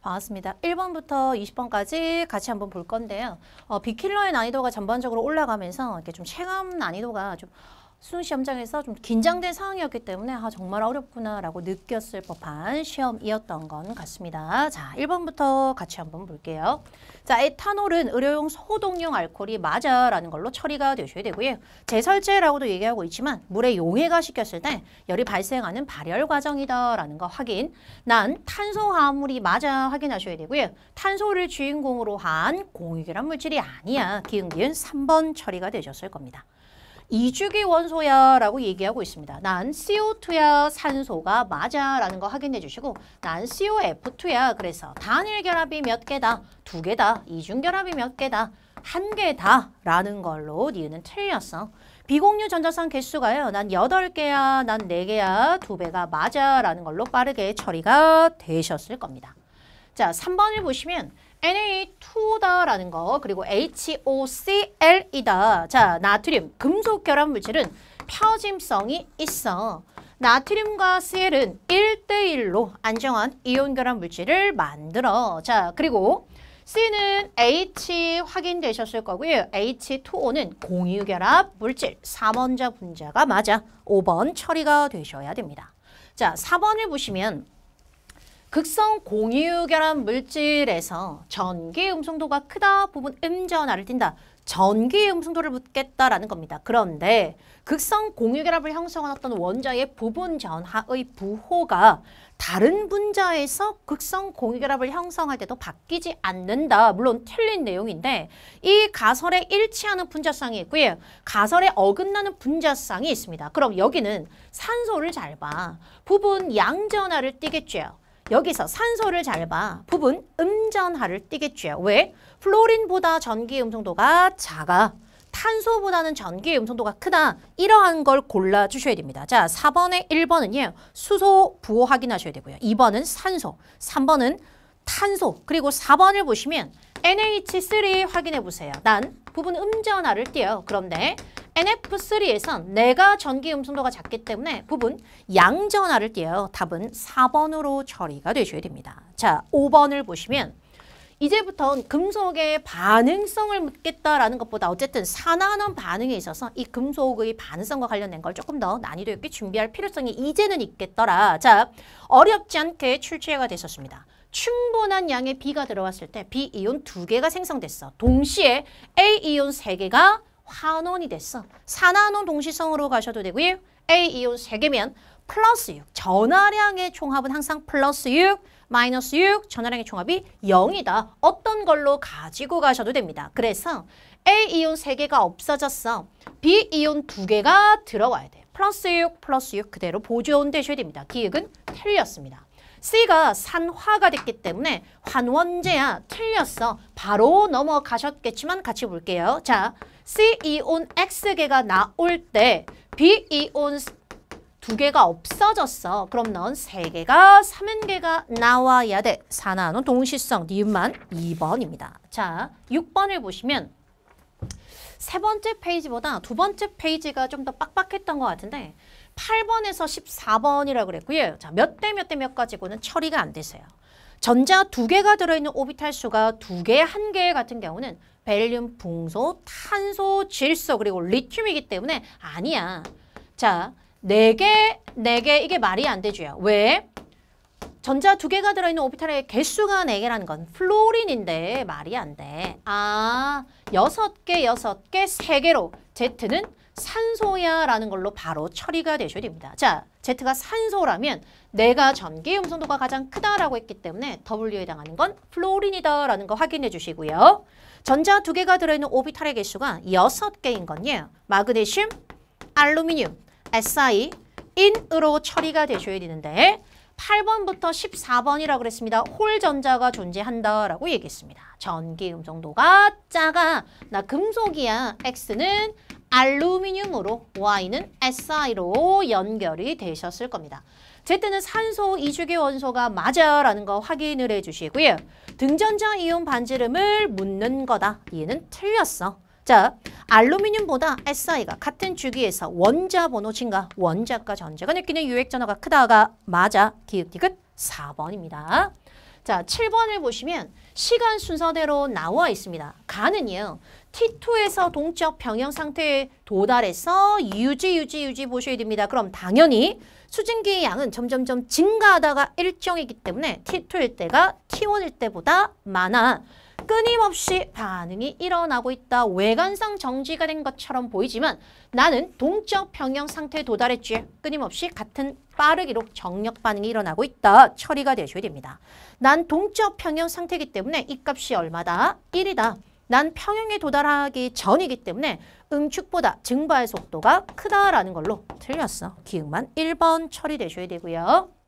반갑습니다. 1번부터 20번까지 같이 한번 볼 건데요. 어, 비킬러의 난이도가 전반적으로 올라가면서 이렇게 좀 체감 난이도가 좀 수능 시험장에서 좀 긴장된 상황이었기 때문에 아 정말 어렵구나라고 느꼈을 법한 시험이었던 건 같습니다. 자, 1번부터 같이 한번 볼게요. 자, 에탄올은 의료용 소독용 알코올이 맞아라는 걸로 처리가 되셔야 되고요. 제설제라고도 얘기하고 있지만 물에 용해가 시켰을 때 열이 발생하는 발열 과정이다라는 거 확인. 난 탄소화합물이 맞아 확인하셔야 되고요. 탄소를 주인공으로 한 공유결합 물질이 아니야. 기은 기은 3번 처리가 되셨을 겁니다. 이주기 원소야 라고 얘기하고 있습니다. 난 CO2야 산소가 맞아 라는 거 확인해 주시고 난 COF2야 그래서 단일 결합이 몇 개다 두 개다 이중 결합이 몇 개다 한 개다 라는 걸로 니은 틀렸어. 비공유 전자상 개수가요. 난여 개야난 네개야두배가 맞아 라는 걸로 빠르게 처리가 되셨을 겁니다. 자, 삼번을 보시면 Na2다라는 거 그리고 HOCl이다. 자, 나트륨 금속 결합 물질은 펴짐성이 있어. 나트륨과 Cl은 1대1로 안정한 이온 결합 물질을 만들어. 자, 그리고 C는 H 확인되셨을 거고요. H2O는 공유결합 물질 3원자 분자가 맞아. 5번 처리가 되셔야 됩니다. 자, 4번을 보시면 극성 공유결합 물질에서 전기 음성도가 크다 부분 음전화를 띈다. 전기 음성도를 묻겠다라는 겁니다. 그런데 극성 공유결합을 형성한 어떤 원자의 부분 전하의 부호가 다른 분자에서 극성 공유결합을 형성할 때도 바뀌지 않는다. 물론 틀린 내용인데 이 가설에 일치하는 분자쌍이 있고요. 가설에 어긋나는 분자쌍이 있습니다. 그럼 여기는 산소를 잘 봐. 부분 양전하를 띄겠죠 여기서 산소를 잘 봐. 부분 음전하를 띄겠죠 왜? 플로린보다 전기 음성도가 작아. 탄소보다는 전기 음성도가 크다. 이러한 걸 골라주셔야 됩니다. 자, 4번에 1번은요. 수소 부호 확인하셔야 되고요. 2번은 산소, 3번은 탄소, 그리고 4번을 보시면 NH3 확인해 보세요. 난 부분 음전하를 띄어요. 그런데 NF3에선 내가 전기 음성도가 작기 때문에 부분 양전화를 띄어요. 답은 4번으로 처리가 되셔야 됩니다. 자, 5번을 보시면 이제부터 금속의 반응성을 묻겠다라는 것보다 어쨌든 산화는 반응에 있어서 이 금속의 반응성과 관련된 걸 조금 더 난이도 있게 준비할 필요성이 이제는 있겠더라. 자, 어렵지 않게 출제가 됐었습니다. 충분한 양의 B가 들어왔을 때 B 이온 두 개가 생성됐어. 동시에 A 이온 세 개가 환원이 됐어. 산화논 동시성으로 가셔도 되고요. A 이온 3개면 플러스 6. 전화량의 총합은 항상 플러스 6, 마이너스 6, 전화량의 총합이 0이다. 어떤 걸로 가지고 가셔도 됩니다. 그래서 A 이온 3개가 없어졌어. B 이온 2개가 들어와야 돼. 플러스 6, 플러스 6 그대로 보존되셔야 됩니다. 기획은 틀렸습니다. C가 산화가 됐기 때문에 환원제야 틀렸어. 바로 넘어가셨겠지만 같이 볼게요. 자, C 이온 X개가 나올 때 B 이온 두 개가 없어졌어. 그럼 넌 세 개가, 삼은 개가 나와야 돼. 산화는 동시성, 니은만 2번입니다. 자, 6번을 보시면 세 번째 페이지보다 두 번째 페이지가 좀 더 빡빡했던 것 같은데 8번에서 14번이라고 그랬고요. 자, 몇 대 몇 대 몇 가지고는 처리가 안 되세요. 전자 두 개가 들어있는 오비탈 수가 두 개, 한 개 같은 경우는 벨륨, 붕소, 탄소, 질소 그리고 리튬이기 때문에 아니야. 자, 네 개, 네 개 이게 말이 안 되죠. 왜? 전자 두 개가 들어있는 오비탈의 개수가 네 개라는 건 플로린인데 말이 안 돼. 아, 여섯 개, 여섯 개, 세 개로 Z는 산소야라는 걸로 바로 처리가 되셔야 됩니다. 자, Z가 산소라면 내가 전기 음성도가 가장 크다라고 했기 때문에 W에 해당하는 건 플로린이다라는 거 확인해 주시고요. 전자 두 개가 들어있는 오비탈의 개수가 여섯 개인 건요. 마그네슘, 알루미늄, Si, 인으로 처리가 되셔야 되는데 8번부터 14번이라고 그랬습니다. 홀전자가 존재한다라고 얘기했습니다. 전기 음성도가 작아. 나 금속이야. X는 알루미늄으로 Y는 SI로 연결이 되셨을 겁니다. 제때는 산소 이주계 원소가 맞아라는 거 확인을 해주시고요. 등전자 이온 반지름을 묻는 거다. 얘는 틀렸어. 자, 알루미늄보다 SI가 같은 주기에서 원자 번호 증가, 원자가 전자가 느끼는 유액 전화가 크다가 맞아. 기획 디귿 4번입니다. 자, 7번을 보시면 시간 순서대로 나와 있습니다. 가는요. T2에서 동적 병영 상태에 도달해서 유지, 유지, 유지 보셔야 됩니다. 그럼 당연히 수증기의 양은 점점점 증가하다가 일정이기 때문에 T2일 때가 T1일 때보다 많아. 끊임없이 반응이 일어나고 있다. 외관상 정지가 된 것처럼 보이지만 나는 동적 평형 상태에 도달했지. 끊임없이 같은 빠르기로 정력 반응이 일어나고 있다. 처리가 되셔야 됩니다. 난 동적 평형 상태이기 때문에 이 값이 얼마다? 1이다. 난 평형에 도달하기 전이기 때문에 음축보다 증발 속도가 크다라는 걸로 틀렸어. 기억만 1번 처리되셔야 되고요.